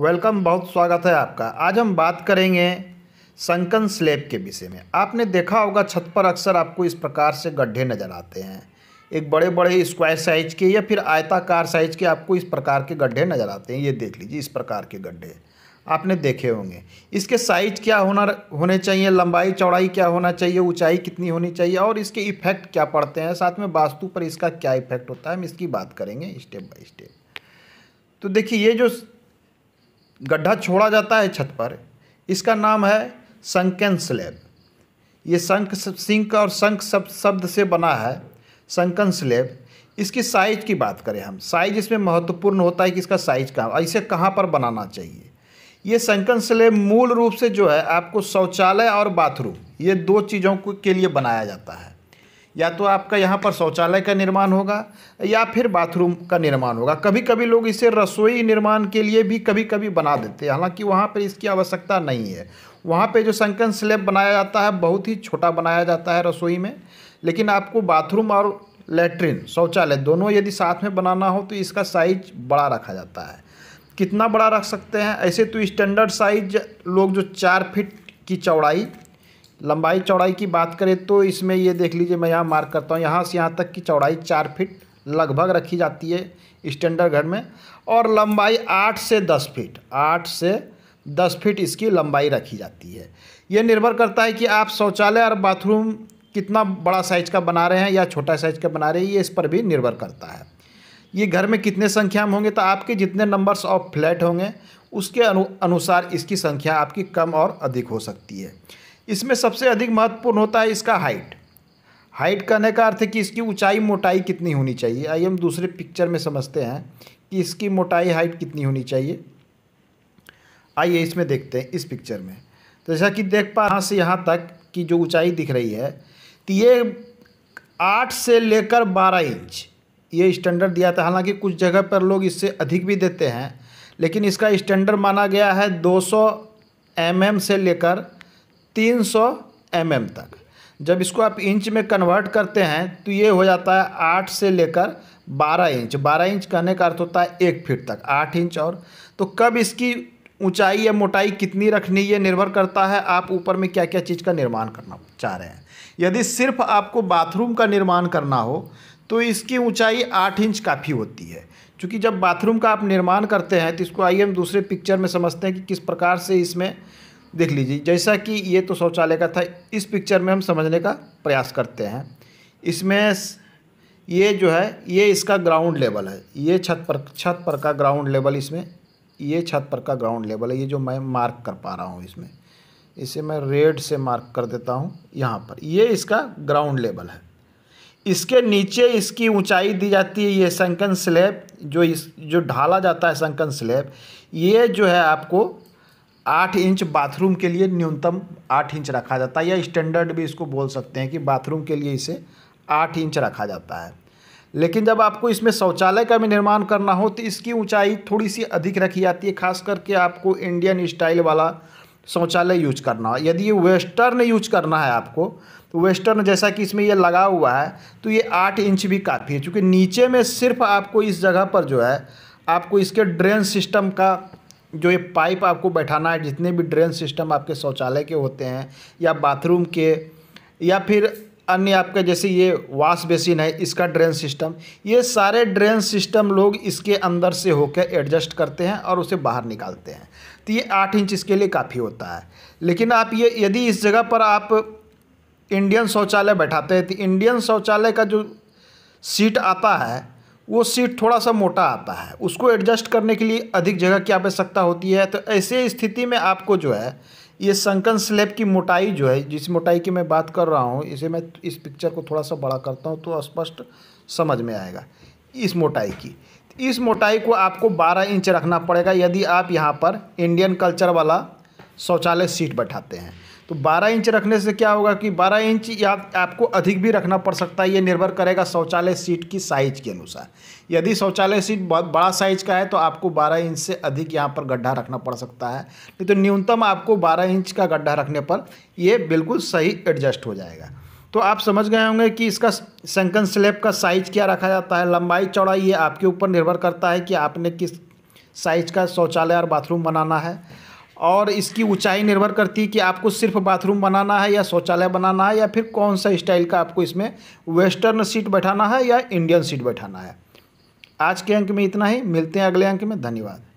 welcome बहुत स्वागत है आपका आज हम बात करेंगे संकन स्लेब के विषय में आपने देखा होगा छत पर अक्सर आपको इस प्रकार से गड्ढे नज़र आते हैं एक बड़े बड़े स्क्वायर साइज के या फिर आयताकार साइज के आपको इस प्रकार के गड्ढे नज़र आते हैं ये देख लीजिए इस प्रकार के गड्ढे आपने देखे होंगे इसके साइज क्या होना होने चाहिए लंबाई चौड़ाई क्या होना चाहिए ऊंचाई कितनी होनी चाहिए और इसके इफ़ेक्ट क्या पड़ते हैं साथ में वास्तु पर इसका क्या इफ़ेक्ट होता है हम इसकी बात करेंगे स्टेप बाय स्टेप तो देखिए ये जो गड्ढा छोड़ा जाता है छत पर इसका नाम है संकन स्लेब ये संक सिंक और संक सब शब्द से बना है संकन स्लेब इसकी साइज की बात करें हम साइज इसमें महत्वपूर्ण होता है कि इसका साइज कहाँ इसे कहाँ पर बनाना चाहिए ये संकन स्लेब मूल रूप से जो है आपको शौचालय और बाथरूम ये दो चीज़ों के लिए बनाया जाता है या तो आपका यहाँ पर शौचालय का निर्माण होगा या फिर बाथरूम का निर्माण होगा कभी कभी लोग इसे रसोई निर्माण के लिए भी कभी कभी बना देते हैं हालांकि वहाँ पर इसकी आवश्यकता नहीं है वहाँ पे जो संकन स्लेब बनाया जाता है बहुत ही छोटा बनाया जाता है रसोई में लेकिन आपको बाथरूम और लेटरिन शौचालय दोनों यदि साथ में बनाना हो तो इसका साइज बड़ा रखा जाता है कितना बड़ा रख सकते हैं ऐसे तो स्टैंडर्ड साइज लोग जो चार फिट की चौड़ाई लंबाई चौड़ाई की बात करें तो इसमें ये देख लीजिए मैं यहाँ मार्क करता हूँ यहाँ से यहाँ तक की चौड़ाई चार फिट लगभग रखी जाती है स्टैंडर्ड घर में और लंबाई आठ से दस फिट आठ से दस फिट इसकी लंबाई रखी जाती है ये निर्भर करता है कि आप शौचालय और बाथरूम कितना बड़ा साइज का बना रहे हैं या छोटा साइज का बना रहे हैं ये इस पर भी निर्भर करता है ये घर में कितने संख्या में होंगे तो आपके जितने नंबर्स ऑफ फ्लैट होंगे उसके अनु, अनुसार इसकी संख्या आपकी कम और अधिक हो सकती है इसमें सबसे अधिक महत्वपूर्ण होता है इसका हाइट हाइट कहने का अर्थ है कि इसकी ऊंचाई मोटाई कितनी होनी चाहिए आइए हम दूसरे पिक्चर में समझते हैं कि इसकी मोटाई हाइट कितनी होनी चाहिए आइए इसमें देखते हैं इस पिक्चर में तो जैसा कि देख पा यहाँ से यहाँ तक कि जो ऊंचाई दिख रही है तो ये आठ से लेकर बारह इंच ये स्टैंडर्ड दिया था हालांकि कुछ जगह पर लोग इससे अधिक भी देते हैं लेकिन इसका स्टैंडर्ड माना गया है दो सौ mm से लेकर तीन सौ एम एम तक जब इसको आप इंच में कन्वर्ट करते हैं तो ये हो जाता है आठ से लेकर बारह इंच बारह इंच कहने का अर्थ होता है एक फीट तक आठ इंच और तो कब इसकी ऊंचाई या मोटाई कितनी रखनी ये निर्भर करता है आप ऊपर में क्या क्या चीज़ का निर्माण करना चाह रहे हैं यदि सिर्फ आपको बाथरूम का निर्माण करना हो तो इसकी ऊंचाई आठ इंच काफ़ी होती है क्योंकि जब बाथरूम का आप निर्माण करते हैं तो इसको आइए हम दूसरे पिक्चर में समझते हैं कि किस प्रकार से इसमें देख लीजिए जैसा कि ये तो शौचालय का था इस पिक्चर में हम समझने का प्रयास करते हैं इसमें ये जो है ये इसका ग्राउंड लेवल है ये छत पर छत पर का ग्राउंड लेवल इसमें ये छत पर का ग्राउंड लेवल है ये जो मैं मार्क कर पा रहा हूँ इसमें इसे मैं रेड से मार्क कर देता हूँ यहाँ पर ये इसका ग्राउंड लेवल है इसके नीचे इसकी ऊंचाई दी जाती है ये संकन स्लेब जो इस जो ढाला जाता है संकन स्लेब ये जो है आपको आठ इंच बाथरूम के लिए न्यूनतम आठ इंच रखा जाता है या स्टैंडर्ड भी इसको बोल सकते हैं कि बाथरूम के लिए इसे आठ इंच रखा जाता है लेकिन जब आपको इसमें शौचालय का भी निर्माण करना हो तो इसकी ऊंचाई थोड़ी सी अधिक रखी जाती है खास करके आपको इंडियन स्टाइल वाला शौचालय यूज करना हो यदि ये वेस्टर्न यूज करना है आपको तो वेस्टर्न जैसा कि इसमें ये लगा हुआ है तो ये आठ इंच भी काफ़ी है क्योंकि नीचे में सिर्फ आपको इस जगह पर जो है आपको इसके ड्रेन सिस्टम का जो ये पाइप आपको बैठाना है जितने भी ड्रेन सिस्टम आपके शौचालय के होते हैं या बाथरूम के या फिर अन्य आपके जैसे ये वाश बेसिन है इसका ड्रेन सिस्टम ये सारे ड्रेन सिस्टम लोग इसके अंदर से होकर एडजस्ट करते हैं और उसे बाहर निकालते हैं तो ये आठ इंच इसके लिए काफ़ी होता है लेकिन आप ये यदि इस जगह पर आप इंडियन शौचालय बैठाते हैं तो इंडियन शौचालय का जो सीट आता है वो सीट थोड़ा सा मोटा आता है उसको एडजस्ट करने के लिए अधिक जगह की आवश्यकता होती है तो ऐसे स्थिति में आपको जो है ये संकन स्लेब की मोटाई जो है जिस मोटाई की मैं बात कर रहा हूँ इसे मैं इस पिक्चर को थोड़ा सा बड़ा करता हूँ तो स्पष्ट समझ में आएगा इस मोटाई की इस मोटाई को आपको 12 इंच रखना पड़ेगा यदि आप यहाँ पर इंडियन कल्चर वाला शौचालय सीट बैठाते हैं तो 12 इंच रखने से क्या होगा कि 12 इंच या आपको अधिक भी रखना पड़ सकता है ये निर्भर करेगा शौचालय सीट की साइज के अनुसार यदि शौचालय सीट बहुत बड़ा साइज का है तो आपको 12 इंच से अधिक यहाँ पर गड्ढा रखना पड़ सकता है नहीं तो न्यूनतम आपको 12 इंच का गड्ढा रखने पर ये बिल्कुल सही एडजस्ट हो जाएगा तो आप समझ गए होंगे कि इसका सेंकन स्लेब का साइज क्या रखा जाता है लंबाई चौड़ाई ये आपके ऊपर निर्भर करता है कि आपने किस साइज का शौचालय और बाथरूम बनाना है और इसकी ऊंचाई निर्भर करती है कि आपको सिर्फ बाथरूम बनाना है या शौचालय बनाना है या फिर कौन सा स्टाइल का आपको इसमें वेस्टर्न सीट बैठाना है या इंडियन सीट बैठाना है आज के अंक में इतना ही मिलते हैं अगले अंक में धन्यवाद